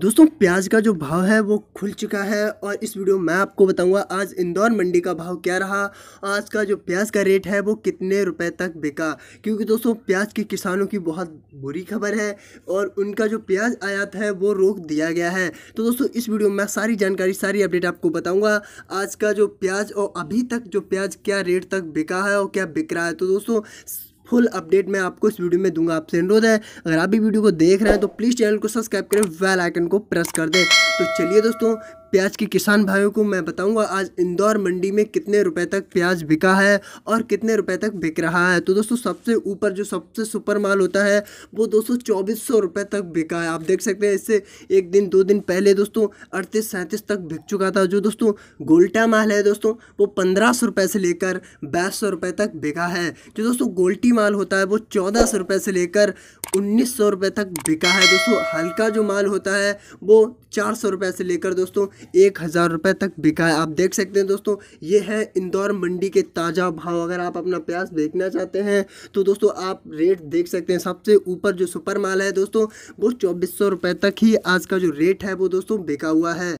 दोस्तों प्याज का जो भाव है वो खुल चुका है और इस वीडियो में मैं आपको बताऊंगा आज इंदौर मंडी का भाव क्या रहा आज का जो प्याज का रेट है वो कितने रुपए तक बिका क्योंकि दोस्तों प्याज के किसानों की बहुत बुरी खबर है और उनका जो प्याज आयात है वो रोक दिया गया है तो दोस्तों इस वीडियो में सारी जानकारी सारी अपडेट आपको बताऊँगा आज का जो प्याज और अभी तक जो प्याज क्या रेट तक बिका है और क्या बिक रहा है तो दोस्तों फुल अपडेट मैं आपको इस वीडियो में दूंगा आपसे अनुरोध है अगर आप भी वीडियो को देख रहे हैं तो प्लीज़ चैनल को सब्सक्राइब करें वेल आइकन को प्रेस कर दें तो चलिए दोस्तों प्याज के किसान भाइयों को मैं बताऊंगा आज इंदौर मंडी में कितने रुपए तक प्याज बिका है और कितने रुपए तक बिक रहा है तो दोस्तों सबसे ऊपर जो सबसे सुपर माल होता है वो दोस्तों चौबीस सौ रुपये तक बिका है आप देख सकते हैं इससे एक दिन दो दिन पहले दोस्तों अड़तीस सैंतीस तक बिक चुका था जो दोस्तों गोल्टा माल है दोस्तों वो पंद्रह सौ रुपये से लेकर बाईस सौ रुपये तक बिका है जो दोस्तों गोल्टी माल होता है वो चौदह सौ रुपये से लेकर उन्नीस सौ रुपये तक बिका है दोस्तों हल्का जो माल होता है वो चार सौ सौ रुपये से लेकर दोस्तों एक हज़ार रुपये तक बिका है आप देख सकते हैं दोस्तों ये है इंदौर मंडी के ताज़ा भाव अगर आप अपना प्याज देखना चाहते हैं तो दोस्तों आप रेट देख सकते हैं सबसे ऊपर जो सुपर माल है दोस्तों वो चौबीस सौ रुपये तक ही आज का जो रेट है वो दोस्तों बिका हुआ है